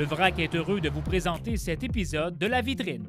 Le VRAC est heureux de vous présenter cet épisode de La Vitrine.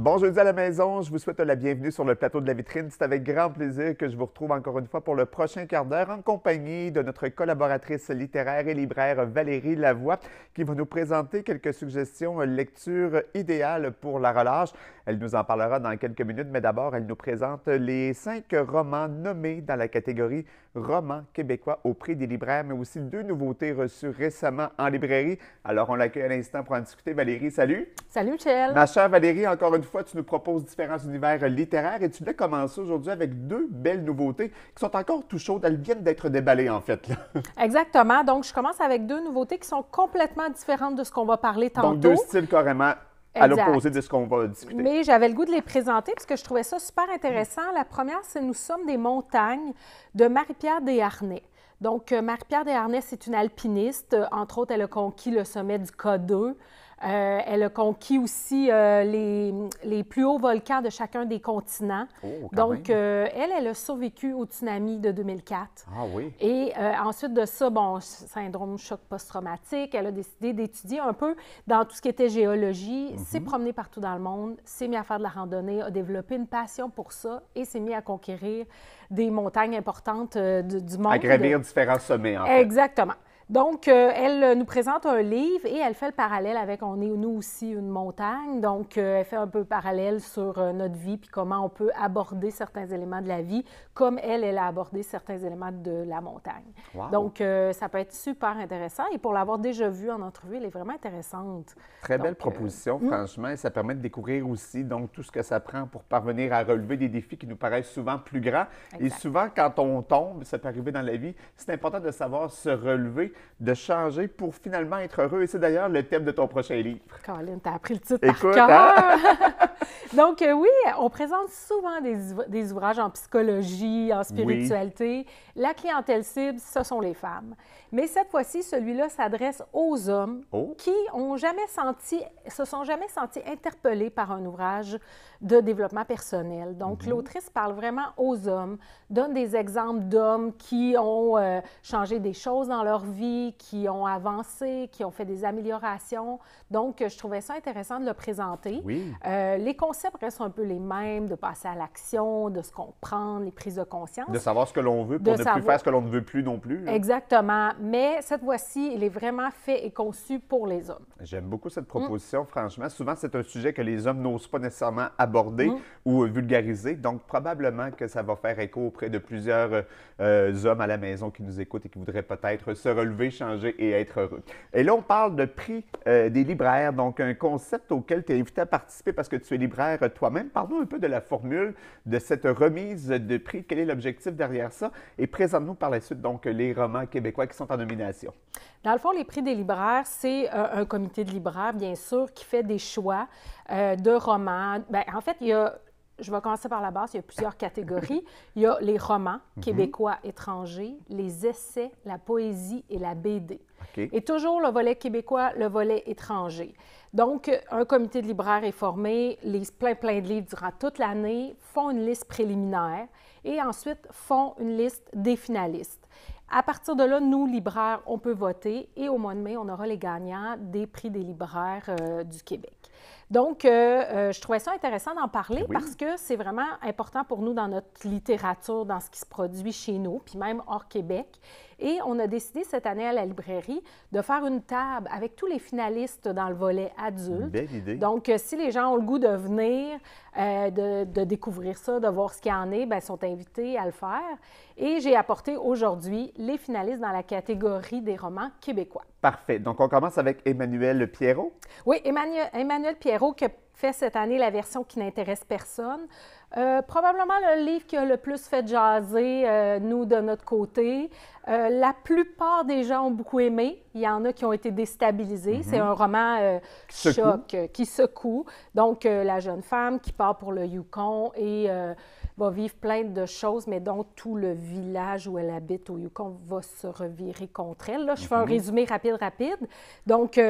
bonjour jeudi à la maison, je vous souhaite la bienvenue sur le plateau de la vitrine. C'est avec grand plaisir que je vous retrouve encore une fois pour le prochain quart d'heure en compagnie de notre collaboratrice littéraire et libraire Valérie Lavoie qui va nous présenter quelques suggestions euh, lecture idéales pour la relâche. Elle nous en parlera dans quelques minutes, mais d'abord, elle nous présente les cinq romans nommés dans la catégorie romans québécois au prix des libraires, mais aussi deux nouveautés reçues récemment en librairie. Alors, on l'accueille à l'instant pour en discuter. Valérie, salut. Salut, Michel. Ma chère Valérie, encore une fois, tu nous proposes différents univers littéraires et tu voulais commencer aujourd'hui avec deux belles nouveautés qui sont encore tout chaudes. Elles viennent d'être déballées, en fait. Exactement. Donc, je commence avec deux nouveautés qui sont complètement différentes de ce qu'on va parler tantôt. Donc, deux styles carrément à l'opposé de ce qu'on va discuter. Mais j'avais le goût de les présenter parce que je trouvais ça super intéressant. La première, c'est Nous sommes des montagnes de Marie-Pierre Desharnais. Donc, euh, Marie-Pierre Desharnais, c'est une alpiniste. Euh, entre autres, elle a conquis le sommet du K2. Euh, elle a conquis aussi euh, les, plus hauts volcans de chacun des continents. Oh, Donc, euh, elle, elle a survécu au tsunami de 2004. Ah oui. Et ensuite de ça, bon, syndrome choc post-traumatique, elle a décidé d'étudier un peu dans tout ce qui était géologie, mhm. s'est promenée partout dans le monde, s'est mise à faire de la randonnée, a développé une passion pour ça et s'est mise à conquérir des montagnes importantes du monde. À gravir différents sommets, en fait. Exactement. Donc, euh, elle euh, nous présente un livre et elle fait le parallèle avec On est nous aussi une montagne. Donc, euh, elle fait un peu le parallèle sur notre vie puis comment on peut aborder certains éléments de la vie comme elle, elle a abordé certains éléments de la montagne. Donc, ça peut être super intéressant et pour l'avoir déjà vue en entrevue, elle est vraiment intéressante. Très belle proposition, mm. franchement. Et ça permet de découvrir aussi donc tout ce que ça prend pour parvenir à relever des défis qui nous paraissent souvent plus grands. Et souvent, quand on tombe, ça peut arriver dans la vie, c'est important de savoir se relever de changer pour finalement être heureux. Et c'est d'ailleurs le thème de ton prochain livre. Colin, t'as appris le titre Écoute, hein? Donc euh, oui, on présente souvent des, des, ouvrages en psychologie, en spiritualité. La clientèle cible, ce sont les femmes. Mais cette fois-ci, celui-là s'adresse aux hommes oh. qui ont jamais senti, se sont jamais sentis interpellés par un ouvrage de développement personnel. Donc mhm. l'autrice parle vraiment aux hommes, donne des exemples d'hommes qui ont euh, changé des choses dans leur vie qui ont avancé, qui ont fait des améliorations. Donc, je trouvais ça intéressant de le présenter. Euh, les concepts restent un peu les mêmes, de passer à l'action, de se comprendre, les prises de conscience. De savoir ce que l'on veut pour de ne plus faire ce que l'on ne veut plus non plus. Hein. Exactement. Mais cette fois-ci, il est vraiment fait et conçu pour les hommes. J'aime beaucoup cette proposition, mm. franchement. Souvent, c'est un sujet que les hommes n'osent pas nécessairement aborder mm. ou vulgariser. Donc, probablement que ça va faire écho auprès de plusieurs euh, hommes à la maison qui nous écoutent et qui voudraient peut-être se relever changer et être heureux. Et là, on parle de prix euh, des libraires, donc un concept auquel tu es invité à participer parce que tu es libraire toi-même. Parlons un peu de la formule de cette remise de prix. Quel est l'objectif derrière ça? Et présente-nous par la suite donc les romans québécois qui sont en nomination. Dans le fond, les prix des libraires, c'est euh, un comité de libraires, bien sûr, qui fait des choix euh, de romans. Ben, en fait, il y a je vais commencer par la base. Il y a plusieurs catégories. Il y a les romans mhm. québécois étrangers, les essais, la poésie et la BD. Et toujours le volet québécois, le volet étranger. Donc, un comité de libraires est formé, les plein, plein de livres durant toute l'année, font une liste préliminaire et ensuite font une liste des finalistes. À partir de là, nous, libraires, on peut voter et au mois de mai, on aura les gagnants des prix des libraires euh, du Québec. Donc, euh, euh, je trouvais ça intéressant d'en parler ben parce que c'est vraiment important pour nous dans notre littérature, dans ce qui se produit chez nous, puis même hors Québec. Et on a décidé cette année à la librairie de faire une table avec tous les finalistes dans le volet adulte. Belle idée. Donc, euh, si les gens ont le goût de venir, de, découvrir ça, de voir ce qu'il y en est, bien, sont invités à le faire. Et j'ai apporté aujourd'hui les finalistes dans la catégorie des romans québécois. Parfait. Donc, on commence avec Emmanuel Pierrot. Oui, Emmanuel, Emmanuel Pierrot que qui fait cette année la version qui n'intéresse personne. Euh, probablement le livre qui a le plus fait jaser, euh, nous, de notre côté. Euh, la plupart des gens ont beaucoup aimé. Il y en a qui ont été déstabilisés. Mhm. C'est un roman qui choc secoue. qui secoue. Donc, la jeune femme qui part pour le Yukon et va vivre plein de choses, mais dont tout le village où elle habite au Yukon va se revirer contre elle. Là, je fais un mhm. résumé rapide, rapide. Donc,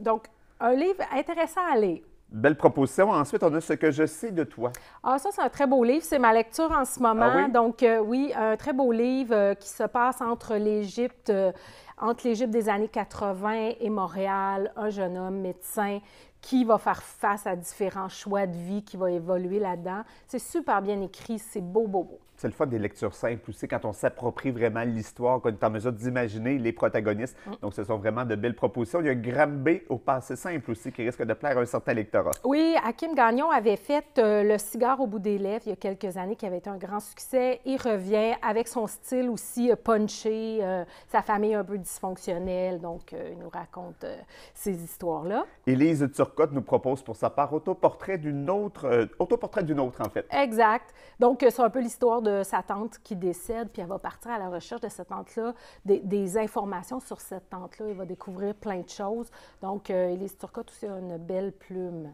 donc un livre intéressant à lire. Belle proposition. Ensuite, on a Ce que je sais de toi. Ah, ça, c'est un très beau livre. C'est ma lecture en ce moment. Ah Donc, euh, oui, un très beau livre euh, qui se passe entre l'Égypte, euh, entre l'Égypte des années 80 et Montréal. Un jeune homme médecin qui va faire face à différents choix de vie, qui va évoluer là-dedans. C'est super bien écrit, c'est beau, beau, beau. C'est le fun des lectures simples aussi, quand on s'approprie vraiment l'histoire, qu'on est en mesure d'imaginer les protagonistes. Mm. Donc, ce sont vraiment de belles propositions. Il y a Grambé au passé simple aussi, qui risque de plaire à un certain lectorat. Oui, Hakim Gagnon avait fait euh, Le cigare au bout des lèvres il y a quelques années, qui avait été un grand succès. Il revient avec son style aussi euh, punché, euh, sa famille un peu dysfonctionnelle. Donc, il nous raconte ces histoires-là. Élise nous propose pour sa part Autoportrait d'une autre, euh, Autoportrait d'une autre en fait. Exact. Donc euh, c'est un peu l'histoire de sa tante qui décède, puis elle va partir à la recherche de cette tante-là, des, informations sur cette tante-là. Elle va découvrir plein de choses. Donc euh, Elise Turcotte aussi a une belle plume.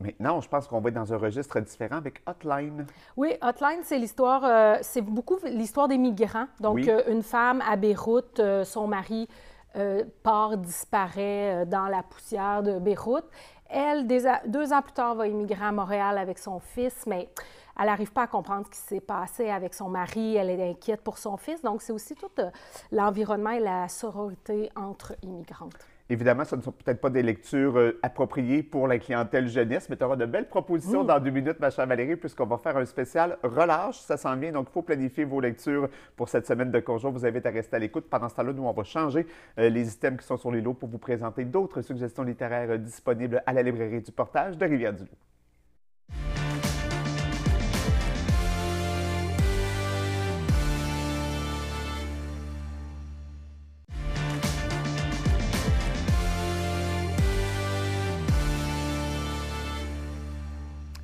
Maintenant, je pense qu'on va être dans un registre différent avec Hotline. Oui, Hotline, c'est l'histoire, euh, c'est beaucoup l'histoire des migrants. Donc, une femme à Beyrouth, son mari euh, part, disparaît euh, dans la poussière de Beyrouth. Elle, deux ans plus tard, va immigrer à Montréal avec son fils, mais elle n'arrive pas à comprendre ce qui s'est passé avec son mari, elle est inquiète pour son fils. Donc, c'est aussi tout euh, l'environnement et la sororité entre immigrantes. Évidemment, ce ne sont peut-être pas des lectures euh, appropriées pour la clientèle jeunesse, mais tu auras de belles propositions mm. dans deux minutes, ma chère Valérie, puisqu'on va faire un spécial relâche. Ça s'en vient, donc il faut planifier vos lectures pour cette semaine de Je Vous invite à rester à l'écoute. Pendant ce temps-là, nous, on va changer euh, les items qui sont sur les lots pour vous présenter d'autres suggestions littéraires disponibles à la librairie du Portage de Rivière-du-Loup.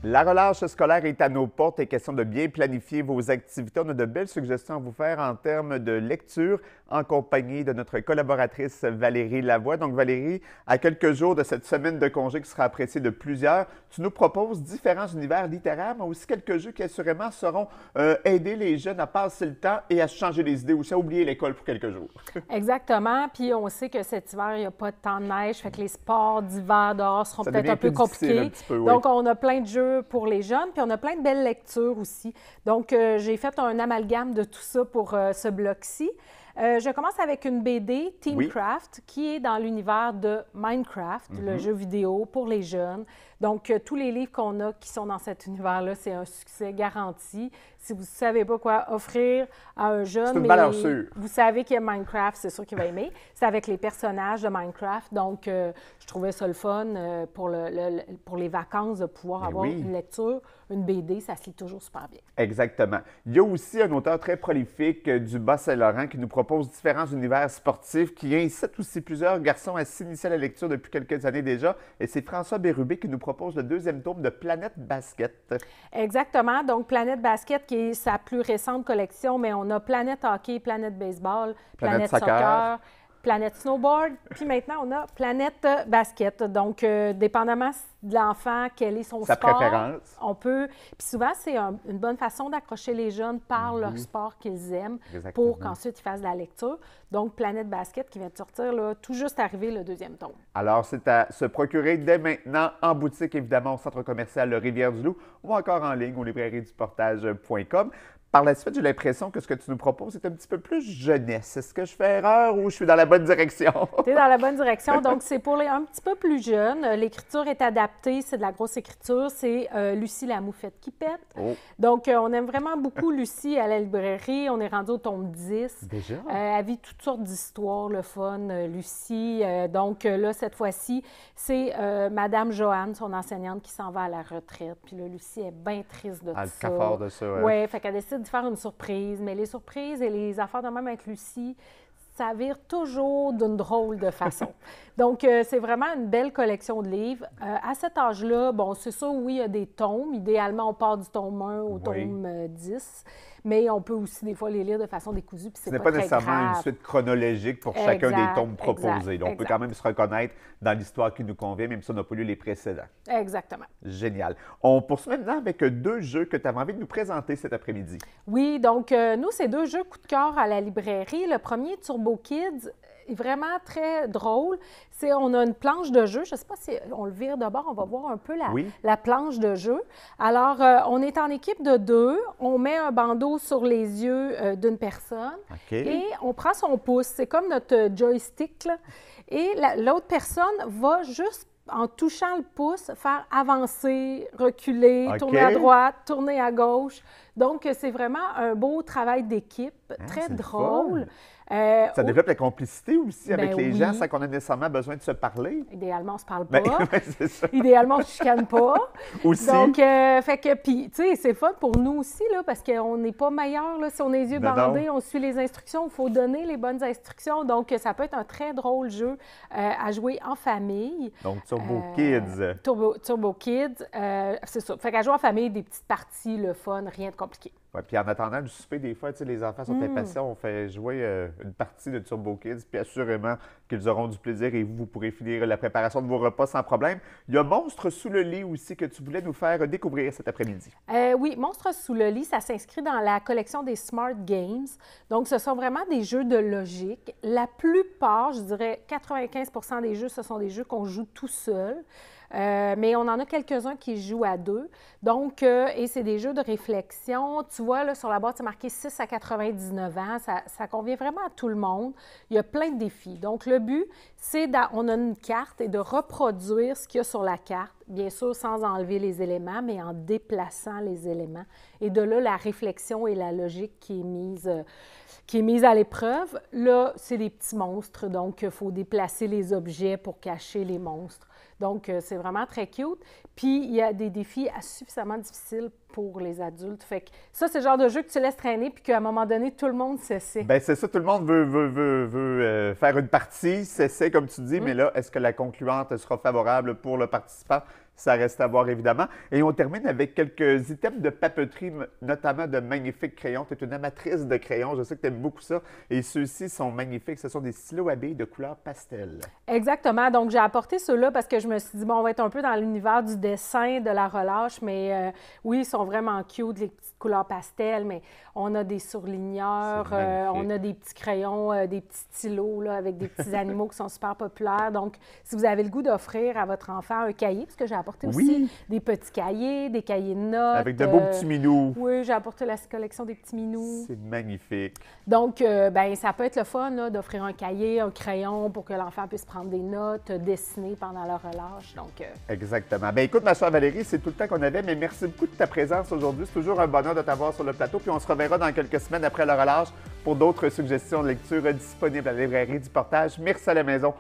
La relâche scolaire est à nos portes et question de bien planifier vos activités. On a de belles suggestions à vous faire en termes de lecture en compagnie de notre collaboratrice Valérie Lavoie. Donc Valérie, à quelques jours de cette semaine de congé qui sera appréciée de plusieurs, tu nous proposes différents univers littéraires, mais aussi quelques jeux qui assurément seront euh, aider les jeunes à passer le temps et à changer les idées ou à oublier l'école pour quelques jours. Exactement. Puis on sait que cet hiver, il n'y a pas de temps de neige, fait que les sports d'hiver dehors seront peut-être un peu compliqués. Donc on a plein de jeux pour les jeunes. Puis on a plein de belles lectures aussi. Donc, euh, j'ai fait un amalgame de tout ça pour euh, ce bloc-ci. Euh, je commence avec une BD, Teamcraft, qui est dans l'univers de Minecraft, le mhm. jeu vidéo pour les jeunes. Donc, euh, tous les livres qu'on a qui sont dans cet univers-là, c'est un succès garanti. Si vous ne savez pas quoi offrir à un jeune, mais vous savez qu'il y a Minecraft, c'est sûr qu'il va aimer. C'est avec les personnages de Minecraft. Donc, euh, je trouvais ça le fun pour, pour, les vacances de pouvoir ben avoir une lecture une BD, ça se lit toujours super bien. Exactement. Il y a aussi un auteur très prolifique euh, du Bas-Saint-Laurent qui nous propose différents univers sportifs qui incite aussi plusieurs garçons à s'initier à la lecture depuis quelques années déjà. Et c'est François Bérubé qui nous propose le deuxième tome de Planète Basket. Exactement. Donc, Planète Basket, qui est sa plus récente collection, mais on a Planète Hockey, Planète Baseball, Planète, soccer Planète snowboard, puis maintenant on a Planète basket. Donc, euh, dépendamment de l'enfant, quel est son sport, on peut. Puis souvent, c'est une bonne façon d'accrocher les jeunes par mhm. leur sport qu'ils aiment pour qu'ensuite ils fassent de la lecture. Donc, Planète basket qui vient de sortir, là, tout juste arrivé le deuxième tome. Alors, c'est à se procurer dès maintenant en boutique, évidemment, au centre commercial Le Rivière-du-Loup ou encore en ligne au librairie du portage.com. Par la suite, j'ai l'impression que ce que tu nous proposes est un petit peu plus jeunesse. Est-ce que je fais erreur ou je suis dans la bonne direction? tu es dans la bonne direction. Donc, c'est pour les un petit peu plus jeunes. L'écriture est adaptée. C'est de la grosse écriture. C'est euh, Lucie la moufette qui pète. Oh. Donc, euh, on aime vraiment beaucoup Lucie à la librairie. On est rendu au tome 10. Déjà? Euh, elle vit toutes sortes d'histoires, le fun, Lucie. donc, là, cette fois-ci, c'est Madame Joanne, son enseignante, qui s'en va à la retraite. Puis là, Lucie est bien triste de ah, ça. de ça, Oui. Hein. ouais fait qu'elle décide de faire une surprise, mais les surprises et les affaires de même avec Lucie, ça vire toujours d'une drôle de façon. Donc, euh, c'est vraiment une belle collection de livres. Euh, à cet âge-là, bon, c'est sûr, oui, il y a des tomes. Idéalement, on part du tome 1 au tome 10 euh, mais on peut aussi des fois les lire de façon décousue. Puis Ce n'est pas, pas nécessairement une suite chronologique pour chacun des tomes proposés. Donc, on peut quand même se reconnaître dans l'histoire qui nous convient, même si on n'a pas lu les précédents. Exactement. Génial. On poursuit maintenant avec deux jeux que tu avais envie de nous présenter cet après-midi. Oui, donc nous, c'est deux jeux coup de cœur à la librairie. Le premier, Turbo Kids, vraiment très drôle. C'est on a une planche de jeu. Je ne sais pas si on le vire d'abord, on va voir un peu la, la planche de jeu. Alors, euh, on est en équipe de deux. On met un bandeau sur les yeux euh, d'une personne et on prend son pouce. C'est comme notre joystick. Et l'autre personne va juste en touchant le pouce, faire avancer, reculer, tourner à droite, tourner à gauche. Donc, c'est vraiment un beau travail d'équipe, ah, très drôle. Euh, ça développe la complicité aussi avec ben les gens sans qu'on a nécessairement besoin de se parler. Idéalement, on se parle ben, pas. Idéalement, on ne chicane pas. aussi. Donc, euh, fait que, puis, tu sais, c'est fun pour nous aussi, là, parce qu'on n'est pas meilleur. si on a les yeux ben bandés, on suit les instructions, il faut donner les bonnes instructions. Donc, ça peut être un très drôle jeu euh, à jouer en famille. Donc, Turbo Kids. Turbo, Turbo Kids, c'est ça. Fait qu'à jouer en famille, des petites parties, le fun, rien de compliqué en attendant le souper, des fois, les enfants sont hmm. impatients. On fait jouer euh, une partie de Turbo Kids, puis assurément qu'ils auront du plaisir et vous, vous pourrez finir la préparation de vos repas sans problème. Il y a Monstre sous le lit aussi que tu voulais nous faire découvrir cet après-midi. Euh, oui, Monstre sous le lit, ça s'inscrit dans la collection des Smart Games. Donc, ce sont vraiment des jeux de logique. La plupart, je dirais 95 des jeux, ce sont des jeux qu'on joue tout seul. Euh, mais on en a quelques-uns qui jouent à deux. Donc, euh, et c'est des jeux de réflexion. Tu vois, là, sur la boîte, c'est marqué 6 à 99 ans. Ça, convient vraiment à tout le monde. Il y a plein de défis. Donc, le but, c'est on a une carte et de reproduire ce qu'il y a sur la carte, bien sûr sans enlever les éléments, mais en déplaçant les éléments. Et de là, la réflexion et la logique qui est mise. Euh, qui est mise à l'épreuve. Là, c'est des petits monstres, donc il faut déplacer les objets pour cacher les monstres. Donc, euh, c'est vraiment très cute. Puis, il y a des défis suffisamment difficiles pour les adultes. Fait que ça, c'est le genre de jeu que tu laisses traîner puis qu'à un moment donné, tout le monde s'essaie. Bien, c'est ça, tout le monde veut, euh, faire une partie, s'essaie, comme tu dis, mm. mais là, est-ce que la concluante sera favorable pour le participant? Ça reste à voir, évidemment. Et on termine avec quelques items de papeterie, notamment de magnifiques crayons. Tu es une amatrice de crayons. Je sais que tu aimes beaucoup ça. Et ceux-ci sont magnifiques. Ce sont des stylos à billes de couleur pastel. Exactement. Donc, j'ai apporté ceux-là parce que je me suis dit, bon, on va être un peu dans l'univers du dessin, de la relâche. Mais euh, oui, ils sont vraiment cute, les petites couleurs pastel. Mais on a des surligneurs, euh, on a des petits crayons, euh, des petits stylos là, avec des petits animaux qui sont super populaires. Donc, si vous avez le goût d'offrir à votre enfant un cahier, parce que j'ai aussi des petits cahiers, des cahiers de notes. Avec de beaux euh, petits minous. Oui, j'ai apporté la collection des petits minous. C'est magnifique. Donc, euh, ben, ça peut être le fun d'offrir un cahier, un crayon pour que l'enfant puisse prendre des notes, dessiner pendant leur relâche. Donc, euh, Exactement. Ben, écoute, ma soeur Valérie, c'est tout le temps qu'on avait, mais merci beaucoup de ta présence aujourd'hui. C'est toujours un bonheur de t'avoir sur le plateau. Puis on se reverra dans quelques semaines après le relâche pour d'autres suggestions de lecture disponibles à la librairie du portage. Merci à la maison.